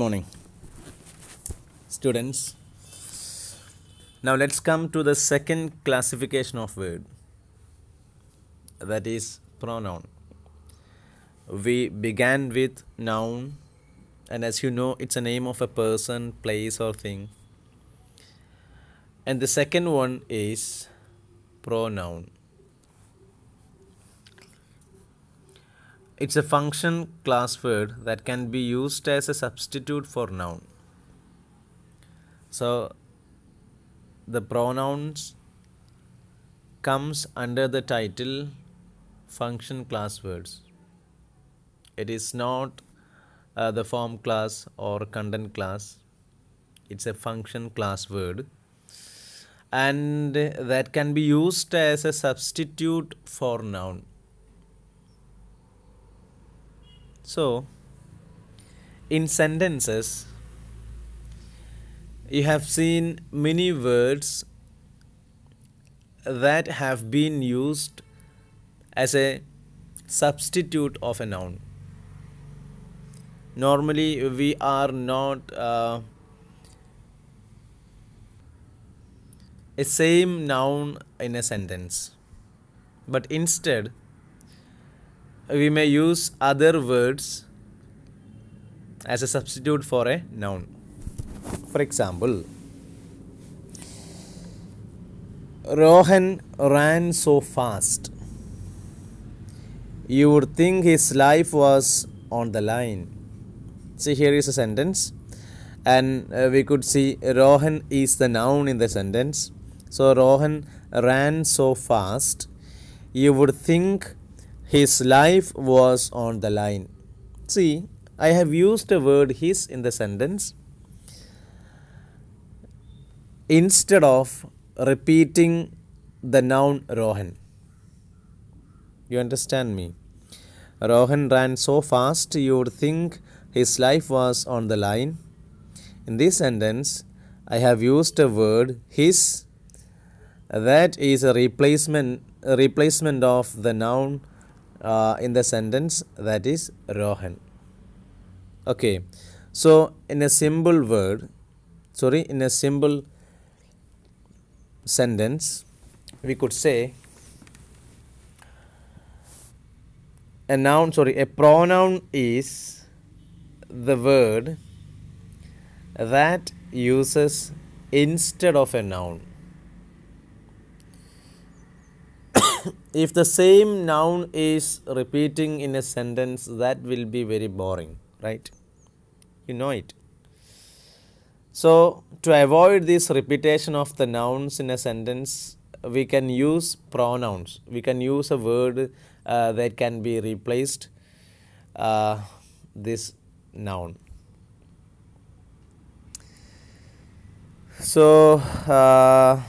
morning students now let's come to the second classification of word that is pronoun we began with noun and as you know it's a name of a person place or thing and the second one is pronoun It's a function class word that can be used as a substitute for noun. So the pronouns comes under the title function class words. It is not uh, the form class or content class. It's a function class word and that can be used as a substitute for noun. So, in sentences, you have seen many words that have been used as a substitute of a noun. Normally, we are not uh, a same noun in a sentence, but instead, we may use other words as a substitute for a noun. For example, Rohan ran so fast. You would think his life was on the line. See, here is a sentence, and uh, we could see Rohan is the noun in the sentence. So, Rohan ran so fast. You would think his life was on the line. See, I have used the word his in the sentence instead of repeating the noun Rohan. You understand me? Rohan ran so fast you would think his life was on the line. In this sentence, I have used the word his. That is a replacement a replacement of the noun uh, in the sentence that is Rohan. Okay, so in a simple word, sorry, in a simple sentence, we could say a noun, sorry, a pronoun is the word that uses instead of a noun if the same noun is repeating in a sentence that will be very boring right you know it so to avoid this repetition of the nouns in a sentence we can use pronouns we can use a word uh, that can be replaced uh, this noun so uh,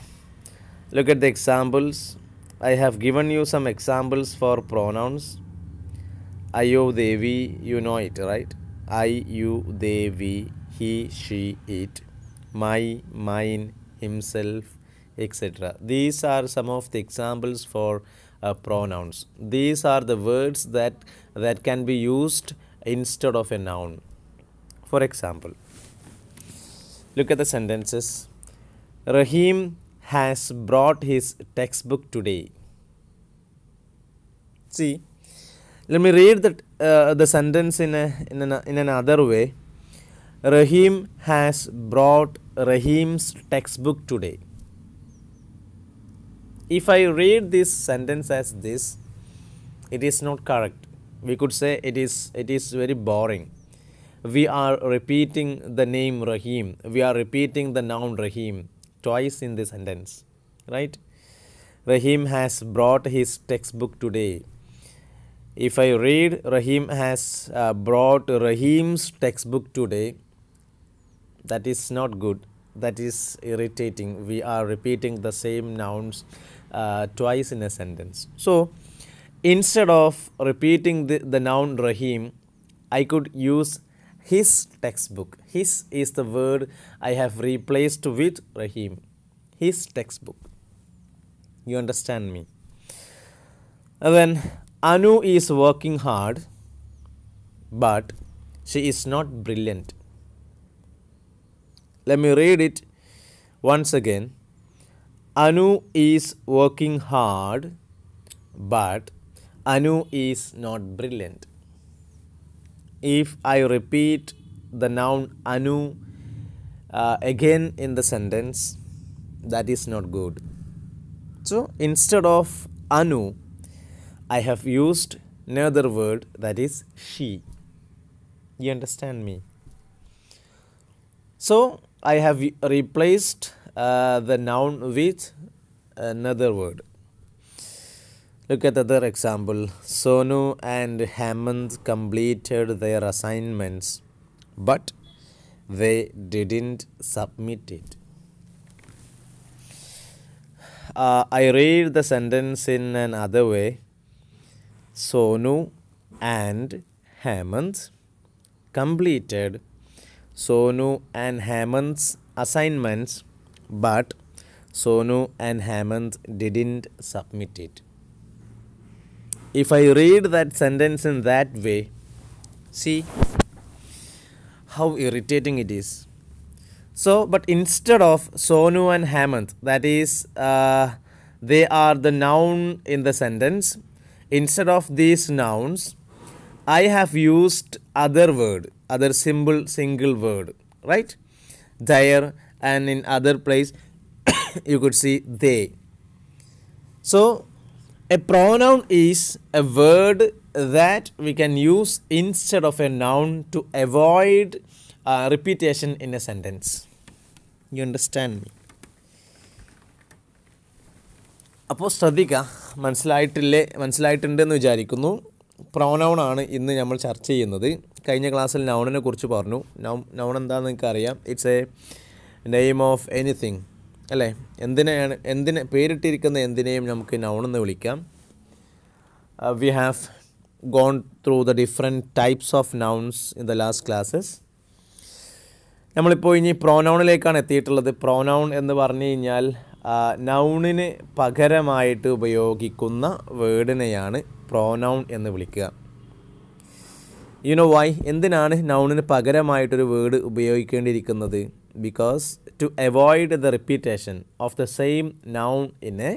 look at the examples I have given you some examples for pronouns. Io, they, we, you know it, right? I, you, they, we, he, she, it, my, mine, himself, etc. These are some of the examples for uh, pronouns. These are the words that, that can be used instead of a noun. For example, look at the sentences. Rahim has brought his textbook today. See, let me read that, uh, the sentence in, a, in, an, in another way. Rahim has brought Rahim's textbook today. If I read this sentence as this, it is not correct. We could say it is, it is very boring we are repeating the name Rahim, we are repeating the noun Rahim, twice in the sentence, right. Rahim has brought his textbook today. If I read Rahim has uh, brought Rahim's textbook today, that is not good. That is irritating. We are repeating the same nouns uh, twice in a sentence. So, instead of repeating the, the noun Rahim, I could use his textbook. His is the word I have replaced with Rahim. His textbook. You understand me? And then Anu is working hard, but she is not brilliant. Let me read it once again. Anu is working hard, but Anu is not brilliant if I repeat the noun anu uh, again in the sentence, that is not good. So instead of anu, I have used another word that is she. You understand me? So I have replaced uh, the noun with another word. Look at other example. Sonu and Hammond completed their assignments, but they didn't submit it. Uh, I read the sentence in another way. Sonu and Hammond completed Sonu and Hammond's assignments, but Sonu and Hammond didn't submit it if I read that sentence in that way, see how irritating it is. So, but instead of Sonu and Hemant, that is, uh, they are the noun in the sentence. Instead of these nouns, I have used other word, other simple single word, right? There and in other place, you could see they. So, a pronoun is a word that we can use instead of a noun to avoid repetition in a sentence you understand me അപ്പോൾ ശ്രദ്ധിക്കുക മനസ്സിലായിട്ടില്ലേ മനസ്സിലായിട്ടുണ്ടെന്ന് വിചാരിക്കുന്നു pronoun ആണ് ഇന്ന് നമ്മൾ ചർച്ച ചെയ്യുന്നത് കഴിഞ്ഞ ക്ലാസ്സിൽ നൗണിനെ കുറിച്ച് പറഞ്ഞു നൗ നൗൺ എന്താണെന്ന് നിങ്ങൾക്ക് അറിയാം it's a name of anything അല്ലേ എന്തിനെയാണ് എന്തിനെ പേരിട്ടിരിക്കുന്ന എന്തിനേയും നമുക്ക് നൗണെന്ന് വിളിക്കാം we have gone through the different types of nouns in the last classes നമ്മളിപ്പോൾ ഇനി പ്രോനൗണിലേക്കാണ് എത്തിയിട്ടുള്ളത് പ്രോനൗൺ എന്ന് പറഞ്ഞു കഴിഞ്ഞാൽ നൗണിന് പകരമായിട്ട് ഉപയോഗിക്കുന്ന വേർഡിനെയാണ് പ്രോനൗൺ എന്ന് വിളിക്കുക യുനോ വായ് എന്തിനാണ് നൗണിന് പകരമായിട്ടൊരു വേർഡ് ഉപയോഗിക്കേണ്ടിയിരിക്കുന്നത് because to avoid the repetition of the same noun in a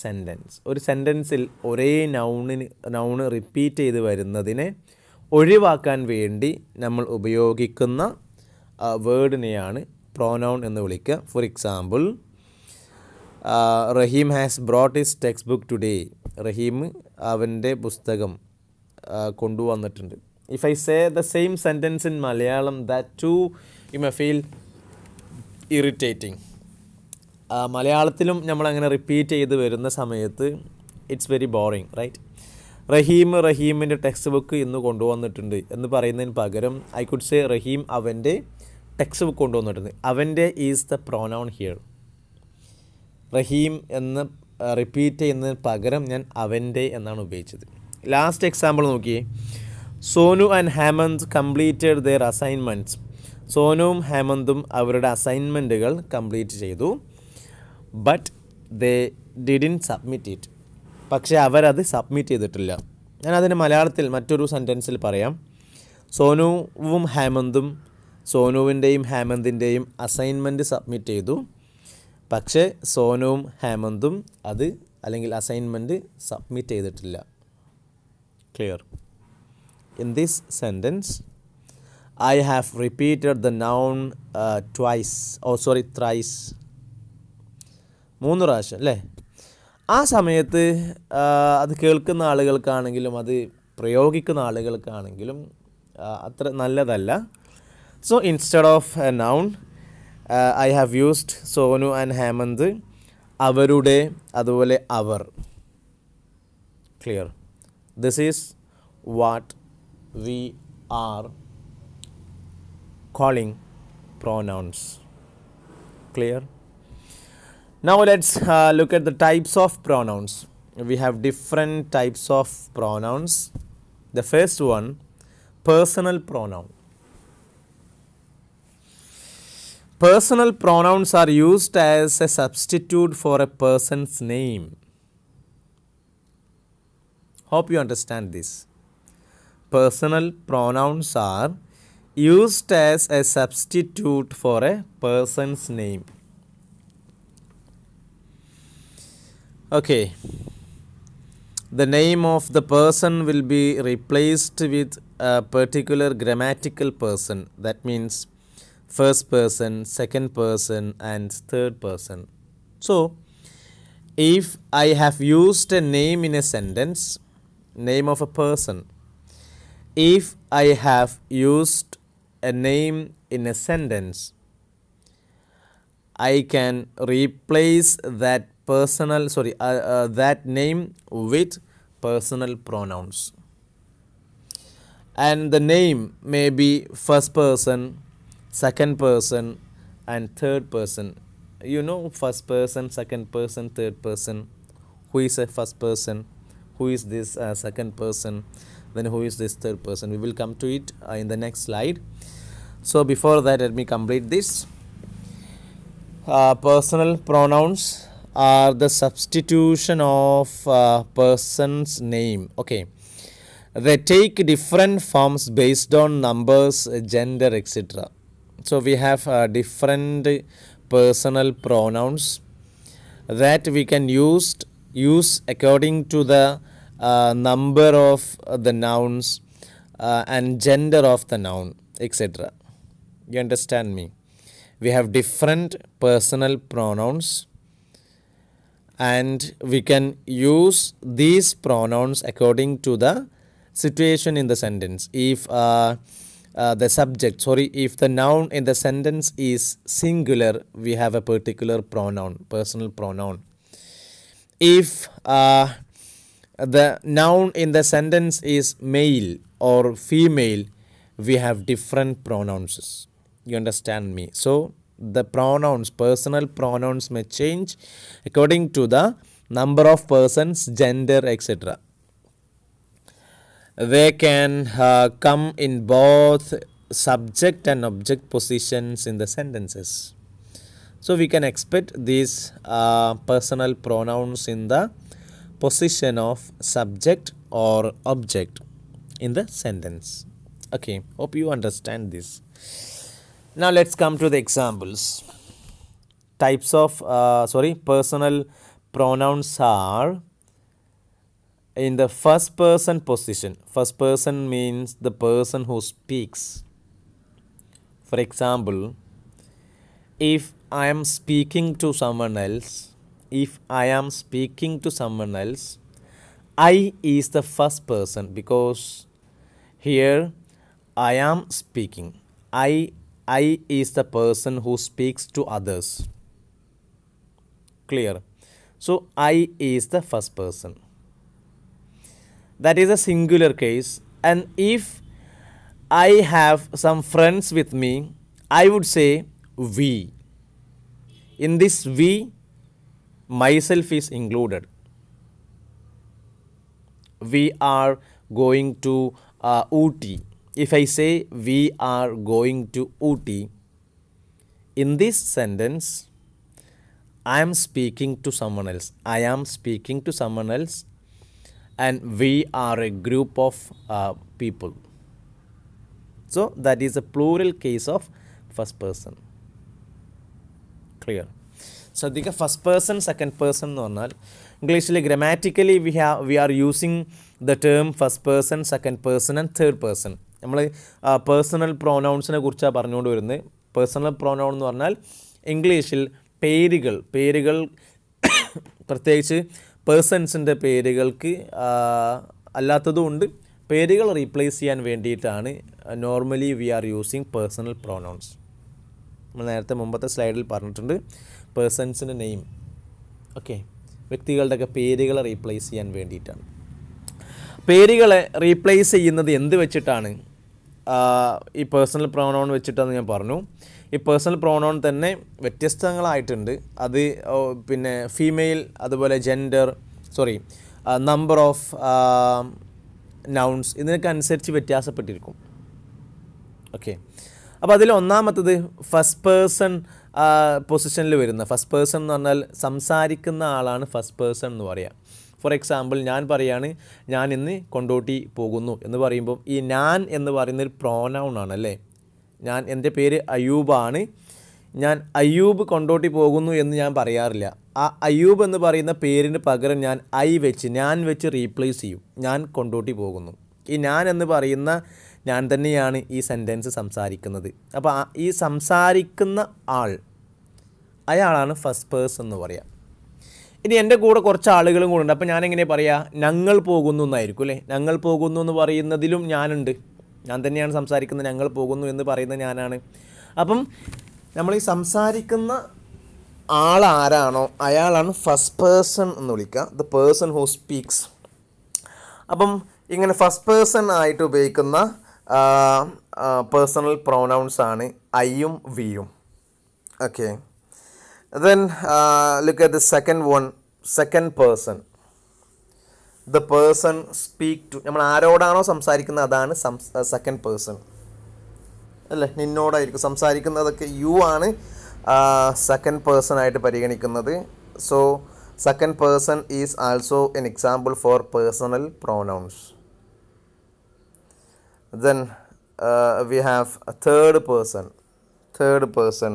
sentence ഒരു സെൻറ്റൻസിൽ ഒരേ നൗണിന് നൗണ് റിപ്പീറ്റ് ചെയ്ത് വരുന്നതിനെ ഒഴിവാക്കാൻ വേണ്ടി നമ്മൾ ഉപയോഗിക്കുന്ന വേർഡിനെയാണ് പ്രോനൗൺ എന്ന് വിളിക്കുക for example Rahim has brought his text book today Rahim അവൻ്റെ പുസ്തകം കൊണ്ടുവന്നിട്ടുണ്ട് if I say the same sentence in Malayalam that to you may feel irritating മലയാളത്തിലും നമ്മളങ്ങനെ റിപ്പീറ്റ് ചെയ്ത് വരുന്ന സമയത്ത് it's very boring right Rahim റഹീമിൻ്റെ ടെക്സ്റ്റ് ബുക്ക് ഇന്ന് കൊണ്ടുവന്നിട്ടുണ്ട് എന്ന് പറയുന്നതിന് പകരം ഐ കുഡ് സേ റഹീം അവൻ്റെ ടെക്സ്റ്റ് ബുക്ക് കൊണ്ടുവന്നിട്ടുണ്ട് അവൻ്റെ is the pronoun here Rahim എന്ന് റിപ്പീറ്റ് ചെയ്യുന്നതിന് പകരം ഞാൻ അവൻ്റെ എന്നാണ് ഉപയോഗിച്ചത് ലാസ്റ്റ് എക്സാമ്പിൾ നോക്കിയേ Sonu and Hemant completed their assignments സോനുവും ഹേമന്തും അവരുടെ അസൈൻമെൻറ്റുകൾ കംപ്ലീറ്റ് ചെയ്തു but they didn't submit it പക്ഷേ അവരത് സബ്മിറ്റ് ചെയ്തിട്ടില്ല ഞാൻ അതിന് മലയാളത്തിൽ മറ്റൊരു സെൻറ്റൻസിൽ പറയാം സോനുവും ഹേമന്തും സോനുവിൻ്റെയും ഹേമന്തിൻ്റെയും അസൈൻമെൻറ്റ് സബ്മിറ്റ് ചെയ്തു പക്ഷേ സോനുവും ഹേമന്തും അത് അല്ലെങ്കിൽ അസൈൻമെൻറ്റ് സബ്മിറ്റ് ചെയ്തിട്ടില്ല clear in this sentence I have repeated the noun twice oh sorry thrice മൂന്ന് പ്രാവശ്യം അല്ലേ ആ സമയത്ത് അത് കേൾക്കുന്ന ആളുകൾക്കാണെങ്കിലും അത് പ്രയോഗിക്കുന്ന ആളുകൾക്കാണെങ്കിലും അത്ര നല്ലതല്ല so instead of a noun I have used Sonu and Hemant അവരുടെ അതുപോലെ അവർ clear this is what we are calling pronouns. Clear? Now let's uh, look at the types of pronouns. We have different types of pronouns. The first one, personal pronoun. Personal pronouns are used as a substitute for a person's name. Hope you understand this. Personal pronouns are used as a substitute for a person's name. Okay. The name of the person will be replaced with a particular grammatical person. That means first person, second person and third person. So, if I have used a name in a sentence, name of a person. If I have used a name in a sentence. I can replace that personal sorry uh, uh, that name with personal pronouns and the name may be first person second person and third person you know first person second person third person who is a first person who is this uh, second person then who is this third person we will come to it uh, in the next slide so, before that let me complete this. Uh, personal pronouns are the substitution of uh, person's name. Okay. They take different forms based on numbers, gender, etc. So, we have uh, different personal pronouns that we can use, use according to the uh, number of the nouns uh, and gender of the noun, etc. You understand me? We have different personal pronouns and we can use these pronouns according to the situation in the sentence. If uh, uh, the subject, sorry, if the noun in the sentence is singular, we have a particular pronoun, personal pronoun. If uh, the noun in the sentence is male or female, we have different pronouns you understand me so the pronouns personal pronouns may change according to the number of persons gender etc they can uh, come in both subject and object positions in the sentences so we can expect these uh, personal pronouns in the position of subject or object in the sentence okay hope you understand this now, let us come to the examples. Types of uh, sorry personal pronouns are in the first person position. First person means the person who speaks. For example, if I am speaking to someone else, if I am speaking to someone else, I is the first person because here I am speaking. I I is the person who speaks to others. Clear. So I is the first person. That is a singular case. And if I have some friends with me, I would say we. In this we, myself is included. We are going to uh, Ooty if I say we are going to Ooty, in this sentence, I am speaking to someone else. I am speaking to someone else and we are a group of uh, people. So that is a plural case of first person. Clear. So the first person, second person, normal. ഇംഗ്ലീഷിൽ grammatically, we have we are using the term first person, second person, and third person. നമ്മൾ personal പ്രൊനൗൺസിനെ കുറിച്ചാണ് പറഞ്ഞുകൊണ്ട് വരുന്നത് personal pronoun എന്ന് പറഞ്ഞാൽ ഇംഗ്ലീഷിൽ പേരുകൾ പേരുകൾ പ്രത്യേകിച്ച് പേഴ്സൺസിൻ്റെ പേരുകൾക്ക് അല്ലാത്തതുകൊണ്ട് പേരുകൾ റീപ്ലേസ് ചെയ്യാൻ വേണ്ടിയിട്ടാണ് normally we are using personal pronouns നമ്മൾ നേരത്തെ മുമ്പത്തെ സ്ലൈഡിൽ പറഞ്ഞിട്ടുണ്ട് പേഴ്സൺസിൻ്റെ നെയിം ഓക്കെ വ്യക്തികളുടെയൊക്കെ പേരുകളെ റീപ്ലേസ് ചെയ്യാൻ വേണ്ടിയിട്ടാണ് പേരുകളെ റീപ്ലേസ് ചെയ്യുന്നത് എന്ത് വെച്ചിട്ടാണ് ഈ പേഴ്സണൽ പ്രോണോൺ വെച്ചിട്ടെന്ന് ഞാൻ പറഞ്ഞു ഈ പേഴ്സണൽ പ്രോണോൺ തന്നെ വ്യത്യസ്തങ്ങളായിട്ടുണ്ട് അത് പിന്നെ ഫീമെയിൽ അതുപോലെ gender sorry number of nouns ഇതിനൊക്കെ അനുസരിച്ച് വ്യത്യാസപ്പെട്ടിരിക്കും ഓക്കെ അപ്പോൾ അതിൽ ഒന്നാമത്തത് ഫസ്റ്റ് പേഴ്സൺ പൊസിഷനിൽ വരുന്ന ഫസ്റ്റ് പേഴ്സൺ എന്ന് പറഞ്ഞാൽ സംസാരിക്കുന്ന ആളാണ് ഫസ്റ്റ് പേഴ്സൺ എന്ന് പറയുക ഫോർ എക്സാമ്പിൾ ഞാൻ പറയാണ് ഞാൻ ഇന്ന് കൊണ്ടോട്ടി പോകുന്നു എന്ന് പറയുമ്പോൾ ഈ ഞാൻ എന്ന് പറയുന്നൊരു പ്രോനൗൺ ആണ് അല്ലേ ഞാൻ എൻ്റെ പേര് അയ്യൂബാണ് ഞാൻ അയ്യൂബ് കൊണ്ടോട്ടി പോകുന്നു എന്ന് ഞാൻ പറയാറില്ല ആ അയ്യൂബ് എന്ന് പറയുന്ന പേരിന് പകരം ഞാൻ ഐ വെച്ച് ഞാൻ വെച്ച് റീപ്ലേസ് ചെയ്യും ഞാൻ കൊണ്ടോട്ടി പോകുന്നു ഈ ഞാൻ എന്ന് പറയുന്ന ഞാൻ തന്നെയാണ് ഈ സെൻറ്റൻസ് സംസാരിക്കുന്നത് അപ്പോൾ ഈ സംസാരിക്കുന്ന ആൾ അയാളാണ് ഫസ്റ്റ് പേഴ്സൺ എന്ന് പറയാം ഇനി എൻ്റെ കൂടെ കുറച്ച് ആളുകളും കൂടെ ഉണ്ട് അപ്പോൾ ഞാൻ എങ്ങനെ പറയാ ഞങ്ങൾ പോകുന്നു എന്നായിരിക്കും അല്ലേ ഞങ്ങൾ പോകുന്നു എന്ന് പറയുന്നതിലും ഞാനുണ്ട് ഞാൻ തന്നെയാണ് സംസാരിക്കുന്നത് ഞങ്ങൾ പോകുന്നു എന്ന് പറയുന്ന ഞാനാണ് അപ്പം നമ്മൾ ഈ സംസാരിക്കുന്ന ആൾ ആരാണോ അയാളാണ് ഫസ്റ്റ് പേഴ്സൺ എന്ന് വിളിക്കുക ദ പേഴ്സൺ ഹു സ്പീക്സ് അപ്പം ഇങ്ങനെ ഫസ്റ്റ് പേഴ്സൺ ആയിട്ട് ഉപയോഗിക്കുന്ന പേഴ്സണൽ പ്രൊനൗൺസ് ആണ് ഐയും വിയും okay Then uh, look at the second one, second person. The person speak to നമ്മൾ ആരോടാണോ സംസാരിക്കുന്നത് അതാണ് സെക്കൻഡ് പേഴ്സൺ uh, അല്ലേ നിന്നോടായിരിക്കും സംസാരിക്കുന്നതൊക്കെ യു ആണ് സെക്കൻഡ് uh, പേഴ്സൺ ആയിട്ട് പരിഗണിക്കുന്നത് so second person is also an example for personal pronouns then we have third person third person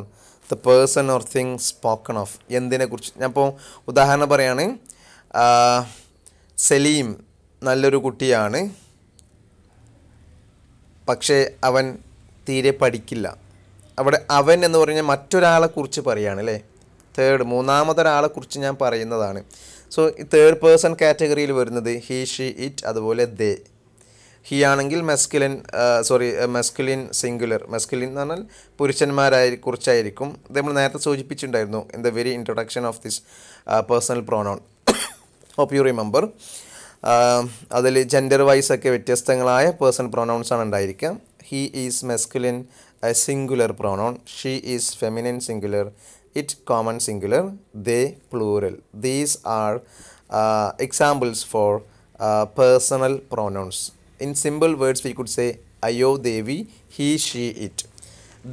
the person or thing spoken of എന്തിനെക്കുറിച്ച് ഞാനിപ്പോൾ ഉദാഹരണം പറയാണ് സലീം നല്ലൊരു കുട്ടിയാണ് പക്ഷേ അവൻ തീരെ പഠിക്കില്ല അവിടെ അവൻ എന്ന് പറഞ്ഞാൽ മറ്റൊരാളെക്കുറിച്ച് പറയുകയാണ് അല്ലേ തേർഡ് മൂന്നാമതൊരാളെക്കുറിച്ച് ഞാൻ പറയുന്നതാണ് സോ ഈ തേർഡ് പേഴ്സൺ കാറ്റഗറിയിൽ വരുന്നത് ഹീ ഷീ ഇറ്റ് അതുപോലെ ദേ ഹി ആണെങ്കിൽ masculine sorry masculine singular masculine എന്ന് പറഞ്ഞാൽ പുരുഷന്മാരായി കുറിച്ചായിരിക്കും ഇത് നമ്മൾ നേരത്തെ സൂചിപ്പിച്ചിട്ടുണ്ടായിരുന്നു in the very introduction of this personal pronoun hope you remember അതിൽ ജെൻഡർ വൈസ് ഒക്കെ വ്യത്യസ്തങ്ങളായ പേഴ്സണൽ പ്രോണൗൺസ് ആണ് ഉണ്ടായിരിക്കുക he is masculine singular pronoun she is feminine singular it common singular they plural these are examples for personal pronouns in simple words we could say Ayo Devi, he, she, it.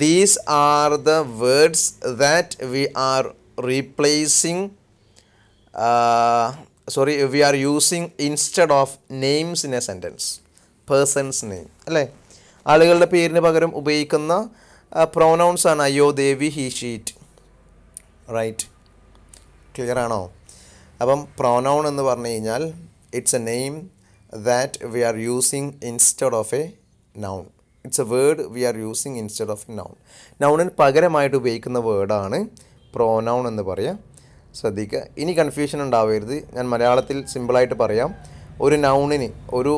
These are the words that we are replacing, uh, sorry, we are using instead of names in a sentence. Person's name. അല്ലേ ആളുകളുടെ പേരിന് പകരം ഉപയോഗിക്കുന്ന pronouns ആണ് അയ്യോ ദേവി he she it right clear ആണോ അപ്പം പ്രൊനൗൺ എന്ന് പറഞ്ഞു കഴിഞ്ഞാൽ it's a name that we are using instead of a noun it's a word we are using instead of noun നൗണിന് പകരമായിട്ട് ഉപയോഗിക്കുന്ന വേർഡാണ് പ്രോനൗൺ എന്ന് പറയുക ശ്രദ്ധിക്കുക ഇനി കൺഫ്യൂഷൻ ഉണ്ടാവരുത് ഞാൻ മലയാളത്തിൽ സിമ്പിളായിട്ട് പറയാം ഒരു നൗണിന് ഒരു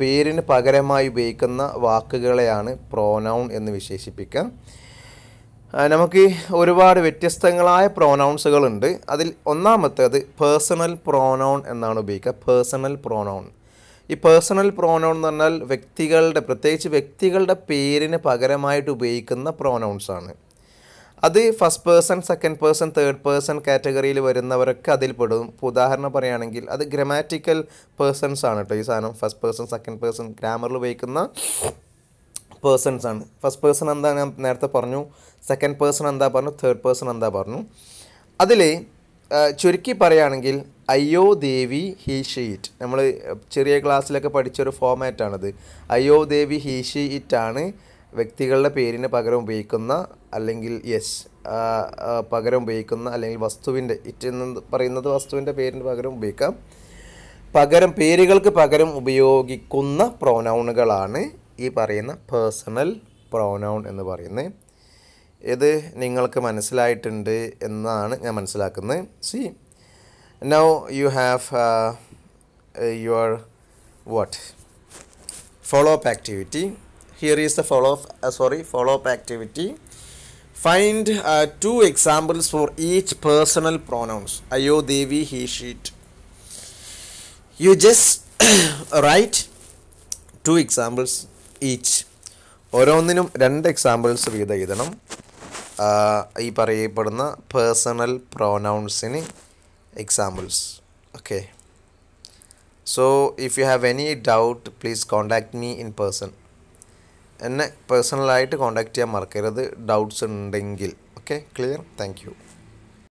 പേരിന് പകരമായി ഉപയോഗിക്കുന്ന വാക്കുകളെയാണ് പ്രോനൗൺ എന്ന് വിശേഷിപ്പിക്കുക നമുക്ക് ഒരുപാട് വ്യത്യസ്തങ്ങളായ പ്രോനൗൺസുകളുണ്ട് അതിൽ ഒന്നാമത്തേത് പേഴ്സണൽ പ്രോനൗൺ എന്നാണ് ഉപയോഗിക്കുക പേഴ്സണൽ പ്രോനൗൺ ഈ പേഴ്സണൽ പ്രോനൗൺ എന്ന് പറഞ്ഞാൽ വ്യക്തികളുടെ പ്രത്യേകിച്ച് വ്യക്തികളുടെ പേരിന് പകരമായിട്ട് ഉപയോഗിക്കുന്ന പ്രോനൗൺസ് ആണ് അത് first person second person third person കാറ്റഗറിയിൽ വരുന്നവരൊക്കെ അതിൽപ്പെടും ഇപ്പോൾ ഉദാഹരണം പറയുകയാണെങ്കിൽ അത് ഗ്രമാറ്റിക്കൽ പേഴ്സൺസ് ആണ് കേട്ടോ ഈ സാധനം ഫസ്റ്റ് പേഴ്സൺ സെക്കൻഡ് പേഴ്സൺ ഗ്രാമറിൽ ഉപയോഗിക്കുന്ന പേഴ്സൺസ് ആണ് ഫസ്റ്റ് പേഴ്സൺ എന്താ ഞാൻ നേരത്തെ പറഞ്ഞു സെക്കൻഡ് പേഴ്സൺ എന്താ പറഞ്ഞു തേർഡ് പേഴ്സൺ എന്താ പറഞ്ഞു അതിൽ ചുരുക്കി പറയുകയാണെങ്കിൽ അയ്യോ ദേവി ഹീ ഷീറ്റ് നമ്മൾ ചെറിയ ക്ലാസ്സിലൊക്കെ പഠിച്ചൊരു ഫോമാറ്റാണത് അയ്യോ ദേവി ഹീ ഷീറ്റ് ആണ് വ്യക്തികളുടെ പേരിന് പകരം ഉപയോഗിക്കുന്ന അല്ലെങ്കിൽ യെസ് പകരം ഉപയോഗിക്കുന്ന അല്ലെങ്കിൽ വസ്തുവിൻ്റെ ഇറ്റ് എന്ന് പറയുന്നത് വസ്തുവിൻ്റെ പേരിന് പകരം ഉപയോഗിക്കാം പകരം പേരുകൾക്ക് പകരം ഉപയോഗിക്കുന്ന പ്രോനൗണുകളാണ് ഈ പറയുന്ന പേഴ്സണൽ പ്രോനൗൺ എന്ന് പറയുന്നത് ഇത് നിങ്ങൾക്ക് മനസ്സിലായിട്ടുണ്ട് എന്നാണ് ഞാൻ മനസ്സിലാക്കുന്നത് see now you have uh, your what follow up activity here is the follow up uh, sorry follow up activity find uh, two examples for each personal pronouns ayo devi he she it you just write two examples each ഓരോന്നിനും രണ്ട് examples വീതം എഴുതണം ഈ പറയപ്പെടുന്ന personal ini examples okay so if you have any doubt please contact me in person എന്നെ പേഴ്സണലായിട്ട് contact ചെയ്യാൻ മറക്കരുത് ഡൗട്ട്സ് ഉണ്ടെങ്കിൽ ഓക്കെ ക്ലിയർ താങ്ക്